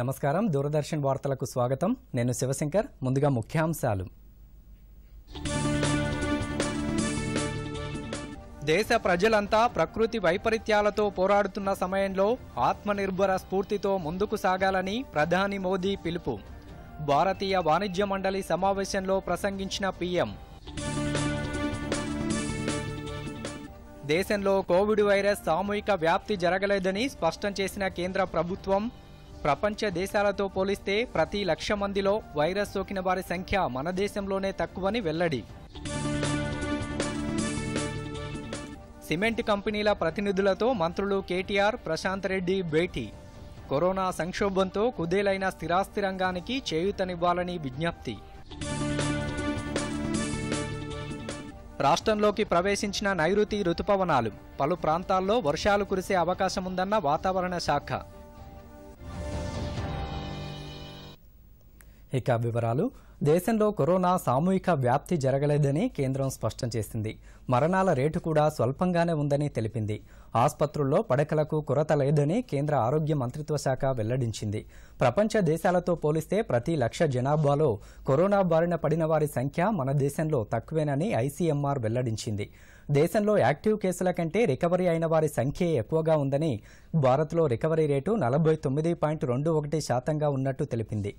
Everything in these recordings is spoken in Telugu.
నమస్కారం దూరదర్శన్ వార్తలకు స్వాగతం నేను శివశంకర్ ముందుగా ముఖ్యాంశాలు దేశ ప్రజలంతా ప్రకృతి వైపరీత్యాలతో పోరాడుతున్న సమయంలో ఆత్మనిర్భర స్ఫూర్తితో ముందుకు సాగాలని ప్రధాని మోదీ పిలుపు భారతీయ వాణిజ్య మండలి సమావేశంలో ప్రసంగించిన పీఎం దేశంలో కోవిడ్ వైరస్ సామూహిక వ్యాప్తి జరగలేదని స్పష్టం చేసిన కేంద్ర ప్రభుత్వం ప్రపంచ దేశాలతో పోలిస్తే ప్రతి లక్ష మందిలో వైరస్ సోకిన వారి సంఖ్య మన దేశంలోనే తక్కువని వెల్లడి సిమెంట్ కంపెనీల ప్రతినిధులతో మంత్రులు కేటీఆర్ ప్రశాంత్ రెడ్డి భేటీ కరోనా సంక్షోభంతో కుదేలైన స్థిరాస్తి రంగానికి చేయూతనివ్వాలని విజ్ఞప్తి రాష్ట్రంలోకి ప్రవేశించిన నైరుతి రుతుపవనాలు పలు ప్రాంతాల్లో వర్షాలు కురిసే అవకాశముందన్న వాతావరణ శాఖ ఇక వివరాలు దేశంలో కరోనా సామూహిక వ్యాప్తి జరగలేదని కేంద్రం స్పష్టం చేసింది మరణాల రేటు కూడా స్వల్పంగానే ఉందని తెలిపింది ఆసుపత్రుల్లో పడకలకు కొరత లేదని కేంద్ర ఆరోగ్య మంత్రిత్వ శాఖ వెల్లడించింది ప్రపంచ దేశాలతో పోలిస్తే ప్రతి లక్ష జనాభాలో కరోనా బారిన పడిన వారి సంఖ్య మన దేశంలో తక్కువేనని ఐసీఎంఆర్ వెల్లడించింది దేశంలో యాక్టివ్ కేసుల కంటే రికవరీ అయిన వారి సంఖ్య ఎక్కువగా ఉందని భారత్లో రికవరీ రేటు నలభై తొమ్మిది పాయింట్ రెండు ఒకటి శాతంగా ఉన్నట్టు తెలిపింది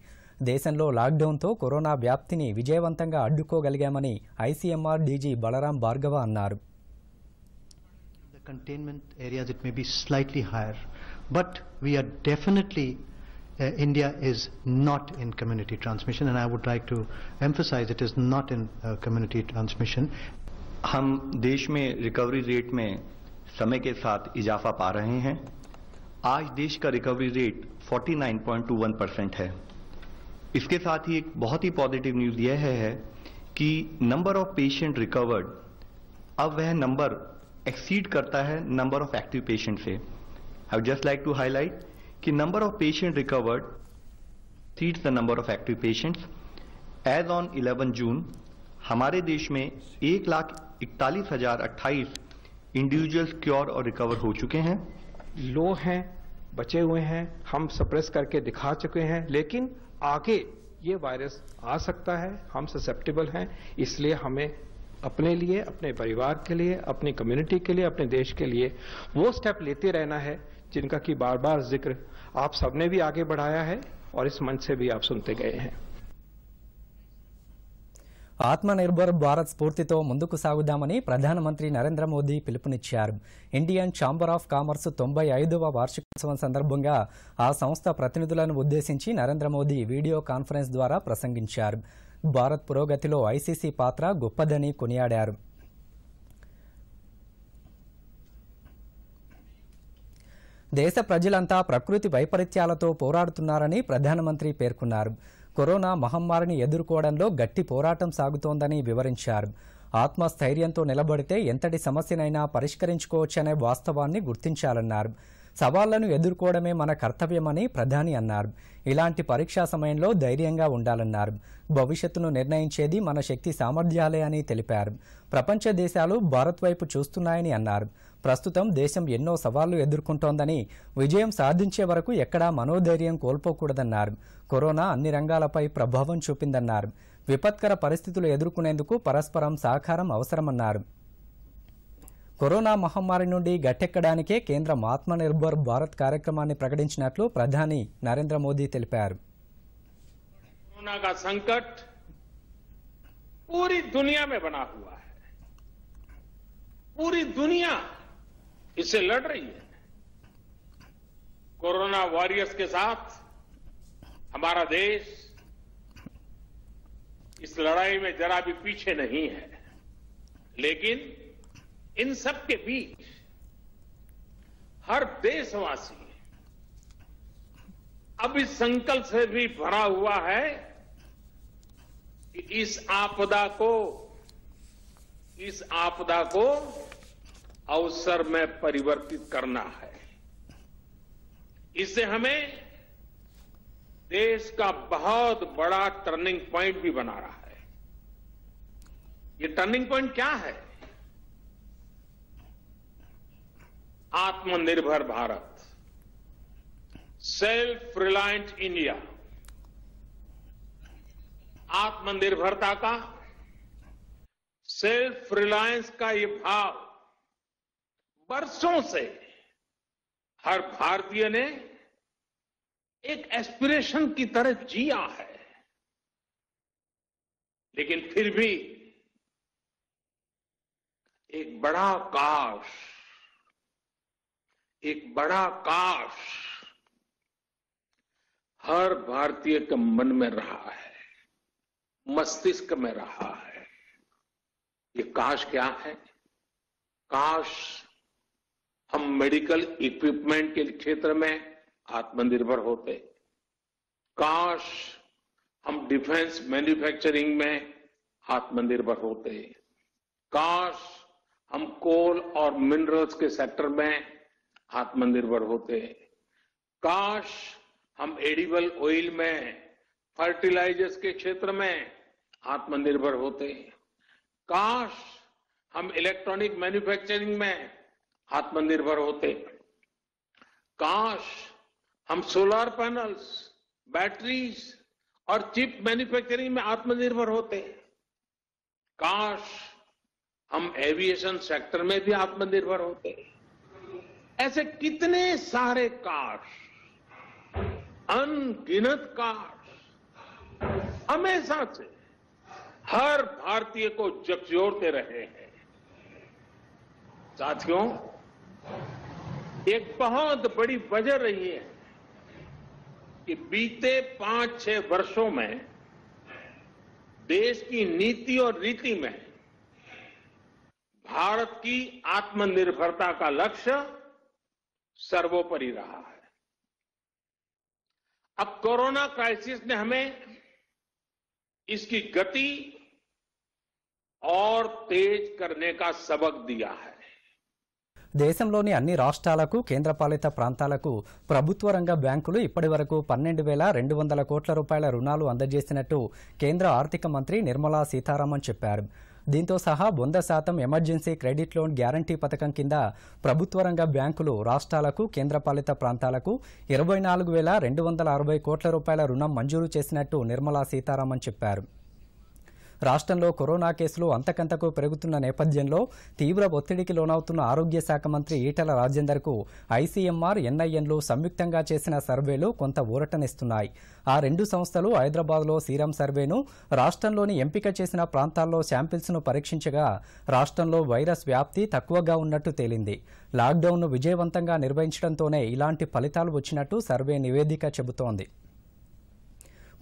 देश में लाकडौन तो करोना వ్యాప్తిని विजयवंत अड्डा ICMR DG Balram Bhargava uh containment areas it may be slightly higher but we are definitely Uh, India is not in community transmission and I would like to emphasize it is not in uh, community transmission. hum desh mein recovery rate mein samay ke sath इजाफा pa rahe hain aaj desh ka recovery rate 49.21 hai इसके साथ ही एक बहुत ही पॉजिटिव न्यूज यह है, है कि नंबर ऑफ पेशेंट रिकवर्ड अब वह नंबर एक्सीड करता है नंबर ऑफ एक्टिव पेशेंट से I just like to highlight कि number of patient recovered exceeds the number of active patients as on eleven June हमारे देश में एक लाख इकतालीस हजार अट्ठाईस इंडिविजुअल्स क्योर और रिकवर हो चुके हैं लो हैं बचे हुए हैं हम सप्रेस करके दिखा चुके हैं लेकिन आगे ये वायरस आ सकता है हम ससेप्टेबल हैं इसलिए हमें अपने लिए अपने परिवार के लिए अपनी कम्युनिटी के लिए अपने देश के लिए वो स्टेप लेते रहना है जिनका कि बार बार जिक्र आप सबने भी आगे बढ़ाया है और इस मंच से भी आप सुनते गए हैं ఆత్మనిర్భర్ భారత్ స్ఫూర్తితో ముందుకు సాగుదామని ప్రధానమంత్రి నరేంద్ర మోదీ పిలుపునిచ్చారు ఇండియన్ ఛాంబర్ ఆఫ్ కామర్స్ తొంభై ఐదవ వార్షికోత్సవం సందర్భంగా ఆ సంస్థ ప్రతినిధులను ఉద్దేశించి నరేంద్ర మోదీ వీడియో కాన్ఫరెన్స్ ద్వారా ప్రసంగించారు భారత్ పురోగతిలో ఐసీసీ పాత్ర గొప్పదని కొనియాడారు దేశ ప్రజలంతా ప్రకృతి వైపరీత్యాలతో పోరాడుతున్నారని ప్రధానమంత్రి పేర్కొన్నారు కరోనా మహమ్మారిని ఎదుర్కోవడంలో గట్టి పోరాటం సాగుతోందని వివరించారు ఆత్మస్థైర్యంతో నిలబడితే ఎంతటి సమస్యనైనా పరిష్కరించుకోవచ్చనే వాస్తవాన్ని గుర్తించాలన్నారు సవాళ్లను ఎదుర్కోవడమే మన కర్తవ్యమని ప్రధాని అన్నారు ఇలాంటి పరీక్షా సమయంలో ధైర్యంగా ఉండాలన్నారు భవిష్యత్తును నిర్ణయించేది మన శక్తి సామర్థ్యాలే అని తెలిపారు ప్రపంచ దేశాలు భారత్ వైపు చూస్తున్నాయని అన్నారు ప్రస్తుతం దేశం ఎన్నో సవాళ్లు ఎదుర్కొంటోందని విజయం సాధించే వరకు ఎక్కడా మనోధైర్యం కోల్పోకూడదన్నారు కరోనా అన్ని రంగాలపై ప్రభావం చూపిందన్నారు విపత్కర పరిస్థితులు ఎదుర్కొనేందుకు పరస్పరం సహకారం అవసరమన్నారు కరోనా మహమ్మారి నుండి గట్టెక్కడానికే కేంద్రం ఆత్మనిర్భర్ భారత్ కార్యక్రమాన్ని ప్రకటించినట్లు ప్రధాని నరేంద్ర మోదీ తెలిపారు పూరి దునియా మే బనా హువా इससे लड़ रही है कोरोना वॉरियर्स के साथ हमारा देश इस लड़ाई में जरा भी पीछे नहीं है लेकिन इन सब के बीच हर देशवासी अब इस संकल्प से भी भरा हुआ है कि इस आपदा को इस आपदा को अवसर में परिवर्तित करना है इससे हमें देश का बहुत बड़ा टर्निंग प्वाइंट भी बना रहा है ये टर्निंग प्वाइंट क्या है आत्मनिर्भर भारत सेल्फ रिलायंट इंडिया आत्मनिर्भरता का सेल्फ रिलायंस का ये भाव वर्षों से हर भारतीय ने एक एस्पिरेशन की तरह जिया है लेकिन फिर भी एक बड़ा काश एक बड़ा काश हर भारतीय के मन में रहा है मस्तिष्क में रहा है ये काश क्या है काश हम मेडिकल इक्विपमेंट के क्षेत्र में आत्मनिर्भर होते काश हम डिफेंस मैन्युफैक्चरिंग में आत्मनिर्भर होते काश हम कोल और मिनरल्स के सेक्टर में आत्मनिर्भर होते काश हम एडिबल ऑयल में फर्टिलाइजर्स के क्षेत्र में आत्मनिर्भर होते काश हम इलेक्ट्रॉनिक मैन्युफैक्चरिंग में आत्मनिर्भर होते काश हम सोलर पैनल्स बैटरीज और चिप मैन्युफैक्चरिंग में आत्मनिर्भर होते काश हम एविएशन सेक्टर में भी आत्मनिर्भर होते ऐसे कितने सारे काश अनगिनत काश हमेशा से हर भारतीय को जकजोरते रहे हैं साथियों एक बहुत बड़ी वजह रही है कि बीते पांच छह वर्षों में देश की नीति और रीति में भारत की आत्मनिर्भरता का लक्ष्य सर्वोपरि रहा है अब कोरोना क्राइसिस ने हमें इसकी गति और तेज करने का सबक दिया है దేశంలోని అన్ని రాష్ట్రాలకు కేంద్రపాలిత ప్రాంతాలకు ప్రభుత్వ రంగ బ్యాంకులు ఇప్పటి వరకు పన్నెండు వేల రెండు వందల కోట్ల రూపాయల రుణాలు అందజేసినట్టు కేంద్ర ఆర్థిక మంత్రి నిర్మలా సీతారామన్ చెప్పారు దీంతో సహా వంద శాతం ఎమర్జెన్సీ క్రెడిట్ లోన్ గ్యారంటీ పథకం కింద ప్రభుత్వ రంగ బ్యాంకులు రాష్ట్రాలకు కేంద్రపాలిత ప్రాంతాలకు ఇరవై నాలుగు వేల రెండు వందల అరవై కోట్ల రూపాయల రుణం మంజూరు చేసినట్టు నిర్మలా సీతారామన్ చెప్పారు రాష్ట్రంలో కరోనా కేసులు అంతకంతకు పెరుగుతున్న నేపథ్యంలో తీవ్ర ఒత్తిడికి లోనవుతున్న ఆరోగ్య శాఖ మంత్రి ఈటల రాజేందర్కు ఐసీఎంఆర్ ఎన్ఐఎన్లు సంయుక్తంగా చేసిన సర్వేలు కొంత ఊరటనిస్తున్నాయి ఆ రెండు సంస్థలు హైదరాబాద్లో సీరం సర్వేను రాష్ట్రంలోని ఎంపిక చేసిన ప్రాంతాల్లో శాంపిల్స్ను పరీక్షించగా రాష్ట్రంలో వైరస్ వ్యాప్తి తక్కువగా ఉన్నట్టు తేలింది లాక్డౌన్ను విజయవంతంగా నిర్వహించడంతోనే ఇలాంటి ఫలితాలు వచ్చినట్టు సర్వే నివేదిక చెబుతోంది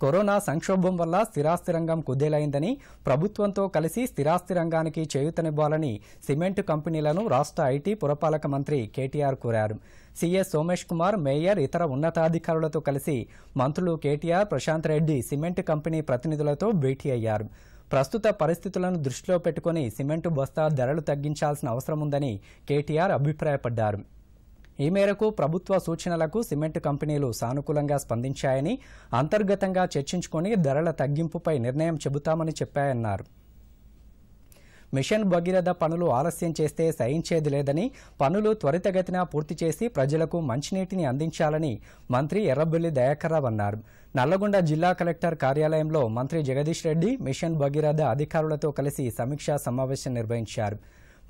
కరోనా సంక్షోభం వల్ల స్థిరాస్తి రంగం కుదేలైందని ప్రభుత్వంతో కలిసి స్థిరాస్తి రంగానికి చేయూతనివ్వాలని సిమెంట్ కంపెనీలను రాష్ట్ర ఐటీ పురపాలక మంత్రి కేటీఆర్ కోరారు సీఎస్ సోమేష్ కుమార్ మేయర్ ఇతర ఉన్నతాధికారులతో కలిసి మంత్రులు కేటీఆర్ ప్రశాంత్ రెడ్డి సిమెంట్ కంపెనీ ప్రతినిధులతో భేటీ అయ్యారు ప్రస్తుత పరిస్థితులను దృష్టిలో పెట్టుకుని సిమెంటు బస్తా ధరలు తగ్గించాల్సిన అవసరం ఉందని కేటీఆర్ అభిప్రాయపడ్డారు ఈ మేరకు ప్రభుత్వ సూచనలకు సిమెంట్ కంపెనీలు సానుకూలంగా స్పందించాయని అంతర్గతంగా చర్చించుకొని ధరల తగ్గింపుపై నిర్ణయం చెబుతామని చెప్పాయన్నారు మిషన్ భగీరథ పనులు ఆలస్యం చేస్తే సహించేది లేదని పనులు త్వరితగతిన పూర్తి చేసి ప్రజలకు మంచినీటిని అందించాలని మంత్రి ఎర్రబెల్లి దయాకర్రావు అన్నారు నల్లగొండ జిల్లా కలెక్టర్ కార్యాలయంలో మంత్రి జగదీష్ రెడ్డి మిషన్ భగీరథ అధికారులతో కలిసి సమీక్షా సమావేశం నిర్వహించారు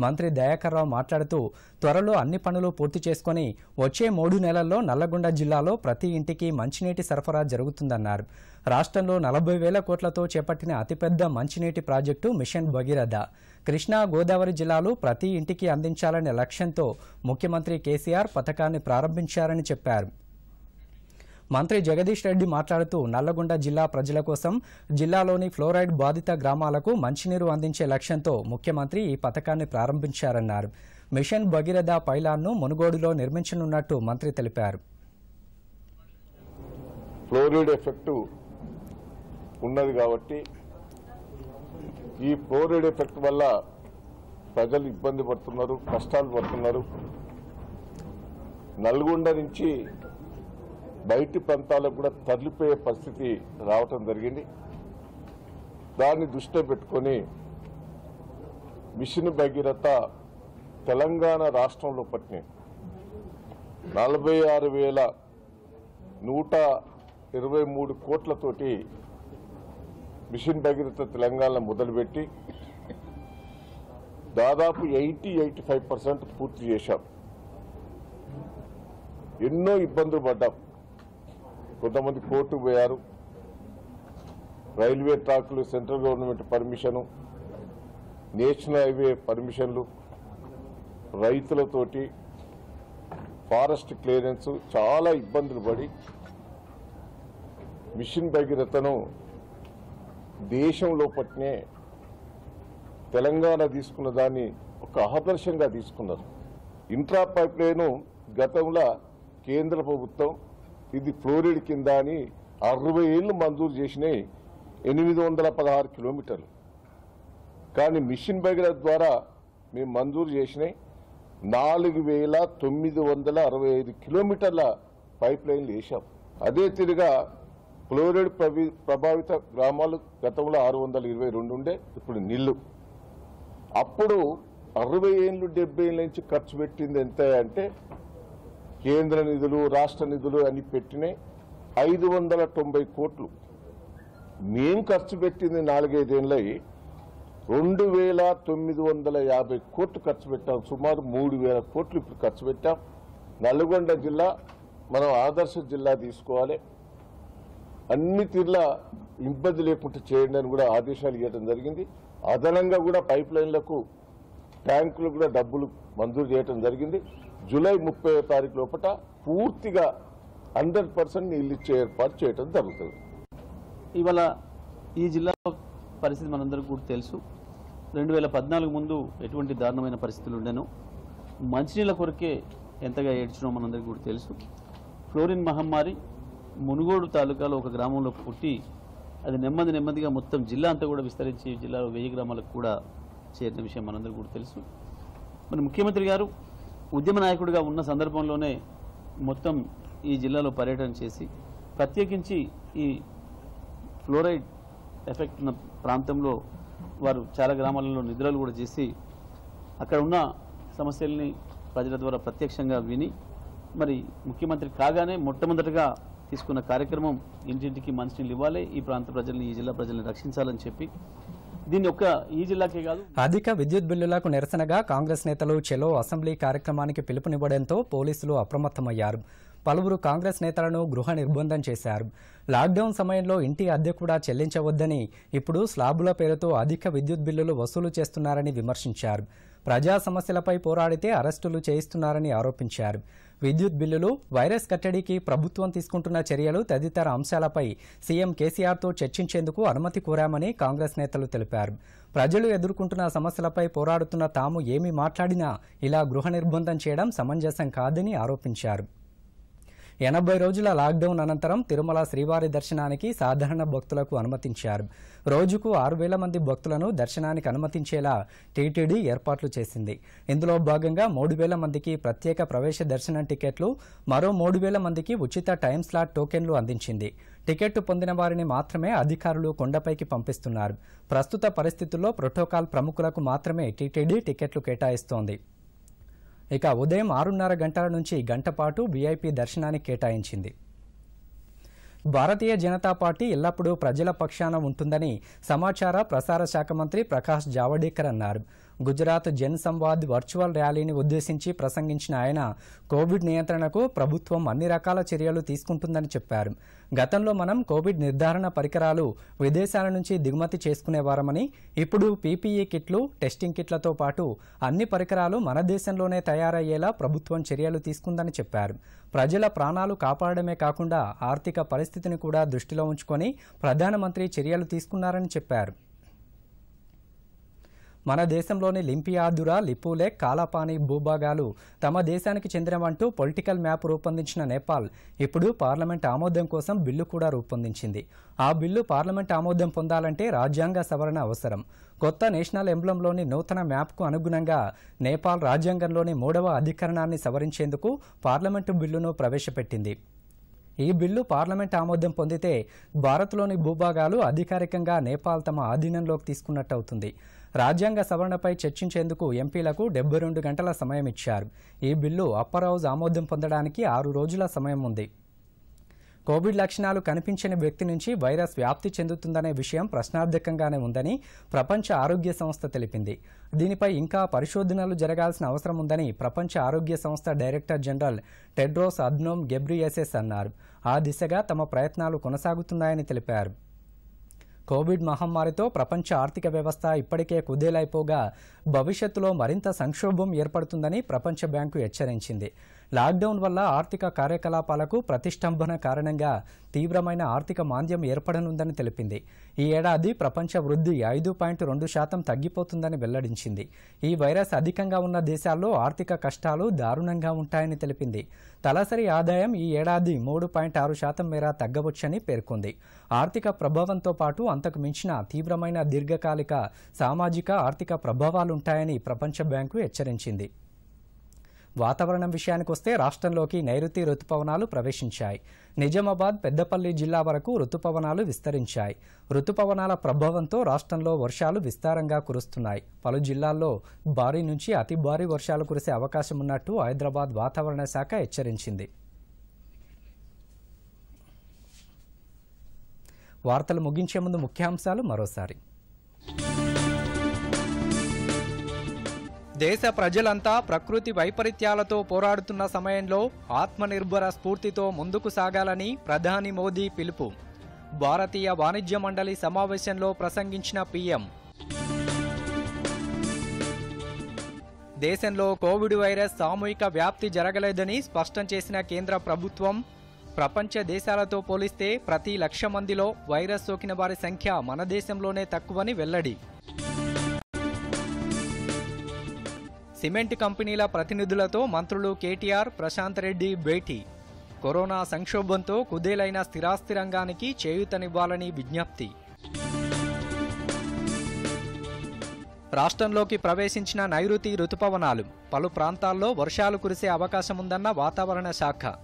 మంత్రి దయాకర్రావు మాట్లాడుతూ త్వరలో అన్ని పనులు పూర్తి చేసుకుని వచ్చే మూడు నెలల్లో నల్లగొండ జిల్లాలో ప్రతి ఇంటికి మంచినీటి సరఫరా జరుగుతుందన్నారు రాష్ట్రంలో నలభై వేల కోట్లతో చేపట్టిన అతిపెద్ద మంచినీటి ప్రాజెక్టు మిషన్ భగీరథ కృష్ణా గోదావరి జిల్లాలు ప్రతి ఇంటికి అందించాలనే లక్ష్యంతో ముఖ్యమంత్రి కేసీఆర్ పథకాన్ని ప్రారంభించారని చెప్పారు మంత్రి జగదీష్ రెడ్డి మాట్లాడుతూ నల్లగొండ జిల్లా ప్రజల కోసం జిల్లాలోని ఫ్లోరైడ్ బాధిత గ్రామాలకు మంచినీరు అందించే లక్ష్యంతో ముఖ్యమంత్రి ఈ పథకాన్ని ప్రారంభించారన్నారు మిషన్ భగీరథ పైలాన్ను మునుగోడులో నిర్మించనున్నట్టు మంత్రి తెలిపారు ఫ్లోరైడ్ ఎఫెక్ట్ ఉన్నది కాబట్టి ఈ ఫ్లోరిడ్ ఎఫెక్ట్ వల్ల ప్రజలు ఇబ్బంది పడుతున్నారు కష్టాలు పడుతున్నారు నల్గొండ నుంచి బయటి ప్రాంతాలకు కూడా తరలిపోయే పరిస్థితి రావటం జరిగింది దాన్ని దృష్టిలో పెట్టుకొని మిషన్ భగీరథ తెలంగాణ రాష్ట్రంలో పట్టిన నలభై ఆరు వేల నూట ఇరవై మూడు కోట్లతోటి మిషన్ భగీరథ తెలంగాణ మొదలుపెట్టి దాదాపు ఎయిటీ ఎయిటీ ఫైవ్ పర్సెంట్ పూర్తి చేశాం ఎన్నో ఇబ్బందులు పడ్డాం కొంతమంది కోర్టుకు పోయారు రైల్వే ట్రాక్లు central government permission national highway పర్మిషన్లు రైతులతోటి ఫారెస్ట్ క్లియరెన్స్ చాలా ఇబ్బందులు పడి మిషన్ భగీరథను దేశంలో పట్టినే తెలంగాణ తీసుకున్న దాన్ని ఒక ఆదర్శంగా తీసుకున్నారు ఇంట్రా పైప్ లైను గతంలో కేంద్ర ప్రభుత్వం ఇది ఫ్లోరిడ్ కింద అని అరవై ఏళ్ళు మంజూరు చేసినాయి ఎనిమిది వందల పదహారు కిలోమీటర్లు కానీ మిషన్ బైగుల ద్వారా మేము మంజూరు చేసినాయి నాలుగు వేల తొమ్మిది వందల అరవై ఐదు కిలోమీటర్ల పైప్ లైన్లు వేశాం అదే తిరిగా ఫ్లోరైడ్ ప్రభావిత గ్రామాలు గతంలో ఆరు వందల ఇరవై రెండు ఉండే ఇప్పుడు నిల్లు అప్పుడు అరవై ఏళ్ళు డెబ్బై ఏళ్ళ నుంచి ఖర్చు పెట్టింది ఎంత అంటే కేంద్ర నిధులు రాష్ట్ర నిధులు అని పెట్టినాయి ఐదు వందల తొంభై కోట్లు మేం ఖర్చు పెట్టింది నాలుగైదేళ్ళై రెండు వేల తొమ్మిది వందల యాభై కోట్లు ఖర్చు పెట్టాం సుమారు మూడు వేల కోట్లు ఇప్పుడు ఖర్చు పెట్టాం నల్గొండ జిల్లా మనం ఆదర్శ జిల్లా తీసుకోవాలి అన్ని తీర్లా ఇబ్బంది లేకుండా చేయండి అని కూడా ఆదేశాలు ఇవ్వడం జరిగింది అదనంగా కూడా పైప్ లైన్లకు ట్యాంకులు కూడా డబ్బులు మంజూరు చేయడం జరిగింది జూలై ముప్పై తారీఖు లోపల పూర్తిగా హండ్రెడ్ పర్సెంట్ నీళ్ళు ఇచ్చే ఏర్పాటు చేయడం జరుగుతుంది ఇవాళ ఈ జిల్లా పరిస్థితి మనందరికీ కూడా తెలుసు రెండు వేల పద్నాలుగు ముందు ఎటువంటి దారుణమైన పరిస్థితులు ఉండను మంచినీళ్ళ కొరకే ఎంతగా ఏడ్చినో మనందరికీ కూడా తెలుసు ఫ్లోరిన్ మహమ్మారి మునుగోడు తాలూకాలో ఒక గ్రామంలో పుట్టి అది నెమ్మది నెమ్మదిగా మొత్తం జిల్లా అంతా కూడా విస్తరించి జిల్లాలో వెయ్యి గ్రామాలకు కూడా చేరిన విషయం మనందరికీ కూడా తెలుసు మరి ముఖ్యమంత్రి గారు ఉద్యమ నాయకుడిగా ఉన్న సందర్భంలోనే మొత్తం ఈ జిల్లాలో పర్యటన చేసి ప్రత్యేకించి ఈ ఫ్లోరైడ్ ఎఫెక్ట్ ఉన్న ప్రాంతంలో వారు చాలా గ్రామాలలో నిద్రలు కూడా చేసి అక్కడ ఉన్న సమస్యల్ని ప్రజల ద్వారా ప్రత్యక్షంగా విని మరి ముఖ్యమంత్రి కాగానే మొట్టమొదటిగా తీసుకున్న కార్యక్రమం ఇంటింటికి మంచినీళ్ళు ఇవ్వాలి ఈ ప్రాంత ప్రజల్ని ఈ జిల్లా ప్రజల్ని రక్షించాలని చెప్పి అధిక విద్యుత్ బిల్లులకు నిరసనగా కాంగ్రెస్ నేతలు చెలో అసెంబ్లీ కార్యక్రమానికి పిలుపునివ్వడంతో పోలీసులు అప్రమత్తమయ్యారు పలువురు కాంగ్రెస్ నేతలను గృహ నిర్బంధం చేశారు లాక్డౌన్ సమయంలో ఇంటి అద్దె కూడా చెల్లించవద్దని ఇప్పుడు స్లాబుల పేరుతో అధిక విద్యుత్ బిల్లులు వసూలు చేస్తున్నారని విమర్శించారు ప్రజా సమస్యలపై పోరాడితే అరెస్టులు చేయిస్తున్నారని ఆరోపించారు విద్యుత్ బిల్లులు వైరస్ కట్టడికి ప్రభుత్వం తీసుకుంటున్న చర్యలు తదితర అంశాలపై సీఎం కేసీఆర్తో చర్చించేందుకు అనుమతి కోరామని కాంగ్రెస్ నేతలు తెలిపారు ప్రజలు ఎదుర్కొంటున్న సమస్యలపై పోరాడుతున్న తాము ఏమి మాట్లాడినా ఇలా గృహ నిర్బంధం చేయడం సమంజసం కాదని ఆరోపించారు ఎనభై రోజుల లాక్డౌన్ అనంతరం తిరుమల శ్రీవారి దర్శనానికి సాధారణ భక్తులకు అనుమతించారు రోజుకు ఆరు వేల మంది భక్తులను దర్శనానికి అనుమతించేలా టీటీడీ ఏర్పాట్లు చేసింది ఇందులో భాగంగా మూడు వేల మందికి ప్రత్యేక ప్రవేశ దర్శనం టికెట్లు మరో మూడు వేల మందికి ఉచిత టైం స్లాట్ టోకెన్లు అందించింది టికెట్ పొందిన వారిని మాత్రమే అధికారులు కొండపైకి పంపిస్తున్నారు ప్రస్తుత పరిస్థితుల్లో ప్రోటోకాల్ ప్రముఖులకు మాత్రమే టీటీడీ టికెట్లు కేటాయిస్తోంది ఇక ఉదయం ఆరున్నర గంటల నుంచి గంట పాటు వీఐపీ దర్శనానికి కేటాయించింది భారతీయ జనతా పార్టీ ఎల్లప్పుడూ ప్రజల పక్షాన ఉంటుందని సమాచార ప్రసార శాఖ మంత్రి ప్రకాష్ జావడేకర్ అన్నారు గుజరాత్ జన్ సంవాద్ వర్చువల్ ర్యాలీని ఉద్దేశించి ప్రసంగించిన ఆయన కోవిడ్ నియంత్రణకు ప్రభుత్వం అన్ని రకాల చర్యలు తీసుకుంటుందని చెప్పారు గతంలో మనం కోవిడ్ నిర్ధారణ పరికరాలు విదేశాల నుంచి దిగుమతి చేసుకునేవారమని ఇప్పుడు పీపీఈ కిట్లు టెస్టింగ్ కిట్లతో పాటు అన్ని పరికరాలు మన దేశంలోనే తయారయ్యేలా ప్రభుత్వం చర్యలు తీసుకుందని చెప్పారు ప్రజల ప్రాణాలు కాపాడమే కాకుండా ఆర్థిక పరిస్థితిని కూడా దృష్టిలో ఉంచుకొని ప్రధానమంత్రి చర్యలు తీసుకున్నారని చెప్పారు మన దేశంలోని లింపియాదుర లిపులే కాలాపాని భూభాగాలు తమ దేశానికి చెందినవంటూ పొలిటికల్ మ్యాప్ రూపొందించిన నేపాల్ ఇప్పుడు పార్లమెంట్ ఆమోదం కోసం బిల్లు కూడా రూపొందించింది ఆ బిల్లు పార్లమెంట్ ఆమోదం పొందాలంటే రాజ్యాంగ సవరణ అవసరం కొత్త నేషనల్ ఎంబ్లంలోని నూతన మ్యాప్కు అనుగుణంగా నేపాల్ రాజ్యాంగంలోని మూడవ అధికరణాన్ని సవరించేందుకు పార్లమెంటు బిల్లును ప్రవేశపెట్టింది ఈ బిల్లు పార్లమెంట్ ఆమోదం పొందితే భారత్లోని భూభాగాలు అధికారికంగా నేపాల్ తమ ఆధీనంలోకి తీసుకున్నట్టు అవుతుంది రాజ్యాంగ సవరణపై చర్చించేందుకు ఎంపీలకు డెబ్బై రెండు గంటల సమయం ఇచ్చారు ఈ బిల్లు అప్పర్ హౌజ్ ఆమోదం పొందడానికి ఆరు రోజుల సమయం ఉంది కోవిడ్ లక్షణాలు కనిపించని వ్యక్తి నుంచి వైరస్ వ్యాప్తి చెందుతుందనే విషయం ప్రశ్నార్థకంగానే ఉందని ప్రపంచ ఆరోగ్య సంస్థ తెలిపింది దీనిపై ఇంకా పరిశోధనలు జరగాల్సిన అవసరం ఉందని ప్రపంచ ఆరోగ్య సంస్థ director general Tedros Adhanom Ghebreyesus అన్నారు ఆ దిశగా తమ ప్రయత్నాలు కొనసాగుతున్నాయని తెలిపారు కోవిడ్ మహమ్మారితో ప్రపంచ ఆర్థిక వ్యవస్థ ఇప్పటికే కుదేలైపోగా భవిష్యత్తులో మరింత సంక్షోభం ఏర్పడుతుందని ప్రపంచ బ్యాంకు హెచ్చరించింది లాక్డౌన్ వల్ల ఆర్థిక కార్యకలాపాలకు ప్రతిష్టంభన కారణంగా తీవ్రమైన ఆర్థిక మాంద్యం ఏర్పడనుందని తెలిపింది ఈ ఏడాది ప్రపంచ వృద్ధి ఐదు పాయింట్ రెండు శాతం తగ్గిపోతుందని వెల్లడించింది ఈ వైరస్ అధికంగా ఉన్న దేశాల్లో ఆర్థిక కష్టాలు దారుణంగా ఉంటాయని తెలిపింది తలసరి ఆదాయం ఈ ఏడాది మూడు పాయింట్ ఆరు శాతం మేర తగ్గవచ్చని పేర్కొంది ఆర్థిక ప్రభావంతో పాటు అంతకు మించిన తీవ్రమైన దీర్ఘకాలిక సామాజిక ఆర్థిక ప్రభావాలుంటాయని ప్రపంచ బ్యాంకు హెచ్చరించింది వాతావరణం విషయానికి వస్తే రాష్ట్రంలోకి నైరుతి రుతుపవనాలు ప్రవేశించాయి నిజామాబాద్ పెద్దపల్లి జిల్లా వరకు రుతుపవనాలు విస్తరించాయి రుతుపవనాల ప్రభావంతో రాష్ట్రంలో వర్షాలు విస్తారంగా కురుస్తున్నాయి పలు జిల్లాల్లో భారీ నుంచి అతి భారీ వర్షాలు కురిసే అవకాశం ఉన్నట్టు హైదరాబాద్ వాతావరణ శాఖ హెచ్చరించింది వార్తలు ముగించే ముందు ముఖ్యాంశాలు మరోసారి దేశ ప్రజలంతా ప్రకృతి వైపరీత్యాలతో పోరాడుతున్న సమయంలో ఆత్మనిర్భర స్ఫూర్తితో ముందుకు సాగాలని ప్రధాని మోదీ పిలుపు భారతీయ వాణిజ్య మండలి సమావేశంలో ప్రసంగించిన పీఎం దేశంలో కోవిడ్ వైరస్ సామూహిక వ్యాప్తి జరగలేదని స్పష్టం చేసిన కేంద్ర ప్రభుత్వం ప్రపంచ దేశాలతో పోలిస్తే ప్రతి లక్ష మందిలో వైరస్ సోకిన వారి సంఖ్య మన దేశంలోనే తక్కువని వెల్లడి సిమెంట్ కంపెనీల ప్రతినిధులతో మంత్రులు కేటీఆర్ ప్రశాంత్ రెడ్డి భేటీ కరోనా సంక్షోభంతో కుదేలైన స్థిరాస్తి రంగానికి చేయూతనివ్వాలని విజ్ఞప్తి రాష్ట్రంలోకి ప్రవేశించిన నైరుతి రుతుపవనాలు పలు ప్రాంతాల్లో వర్షాలు కురిసే అవకాశముందన్న వాతావరణ శాఖ